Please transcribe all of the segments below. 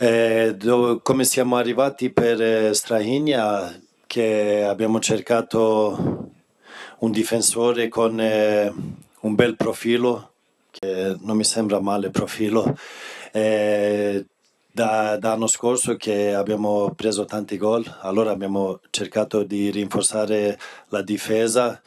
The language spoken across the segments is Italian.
eh, dove, come siamo arrivati per eh, Strahinia, che abbiamo cercato un difensore con eh, un bel profilo, che non mi sembra male profilo, eh, da, l'anno scorso che abbiamo preso tanti gol, allora abbiamo cercato di rinforzare la difesa.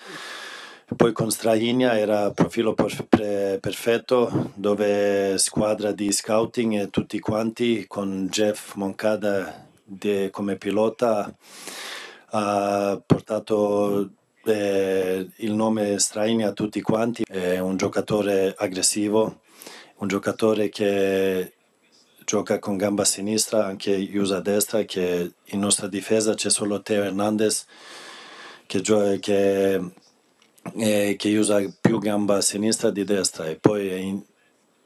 Poi con Strainia era profilo perfetto dove squadra di scouting e tutti quanti con Jeff Moncada de, come pilota ha portato eh, il nome Straini a tutti quanti. È un giocatore aggressivo, un giocatore che gioca con gamba sinistra, anche usa destra, che in nostra difesa c'è solo Teo Hernandez che, gio- che eh, che usa più gamba sinistra di destra e poi è in,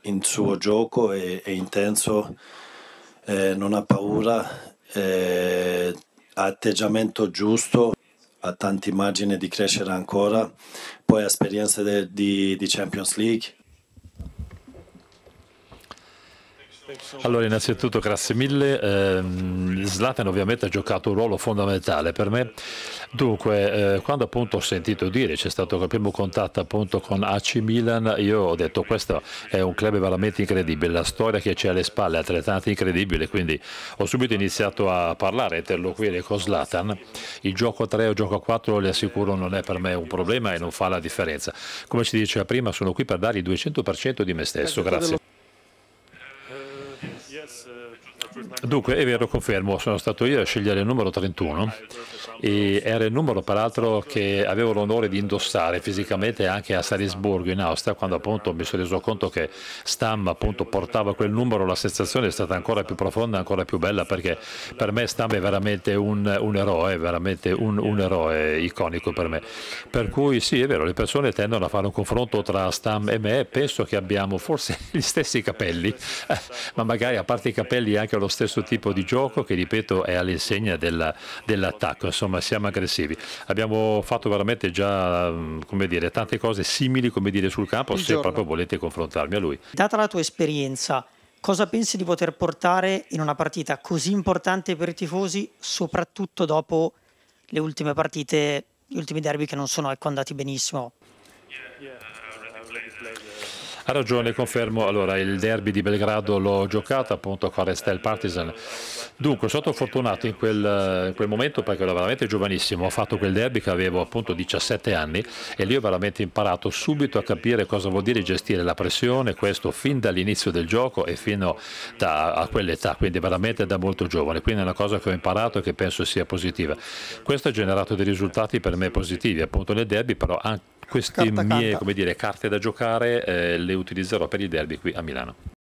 in suo gioco è, è intenso, eh, non ha paura, eh, ha atteggiamento giusto, ha tante immagini di crescere ancora, poi ha esperienze di, di Champions League. Allora, innanzitutto grazie mille. Eh, Zlatan ovviamente ha giocato un ruolo fondamentale per me. Dunque, eh, quando appunto ho sentito dire, c'è stato il primo contatto appunto con AC Milan, io ho detto questo è un club veramente incredibile, la storia che c'è alle spalle è altrettanto incredibile, quindi ho subito iniziato a parlare, a interloquire con Zlatan. Il gioco 3 o gioco 4 le assicuro non è per me un problema e non fa la differenza. Come ci diceva prima, sono qui per dare il 200% di me stesso. Grazie. Dunque, è vero, confermo, sono stato io a scegliere il numero 31 e era il numero peraltro che avevo l'onore di indossare fisicamente anche a Salisburgo in Austria quando appunto mi sono reso conto che Stam appunto portava quel numero, la sensazione è stata ancora più profonda, ancora più bella perché per me Stam è veramente un, un eroe, veramente un, un, eroe iconico per me. Per cui sì, è vero, le persone tendono a fare un confronto tra Stam e me, penso che abbiamo forse gli stessi capelli, ma magari a parte i capelli anche lo stesso tipo di gioco che ripeto è all'insegna dell'attacco, insomma siamo aggressivi. Abbiamo fatto veramente già mm, come dire, tante cose simili come dire, sul campo Il se giorno. proprio volete confrontarmi a lui. Data la tua esperienza, cosa pensi di poter portare in una partita così importante per i tifosi, soprattutto dopo le ultime partite, gli ultimi derby che non sono ecco, andati benissimo? Ha ragione, confermo. Allora, il derby di Belgrado l'ho giocato appunto con Restel Partizan. Dunque, sono stato fortunato in quel, in quel, momento perché ero veramente giovanissimo. Ho fatto quel derby che avevo appunto 17 anni e lì ho veramente imparato subito a capire cosa vuol dire gestire la pressione, questo fin dall'inizio del gioco e fino da, a quell'età, quindi veramente da molto giovane. Quindi è una cosa che ho imparato e che penso sia positiva. Questo ha generato dei risultati per me positivi, appunto nel derby, però anche queste Carta mie dire, carte da giocare eh, le utilizzerò per il derby qui a Milano.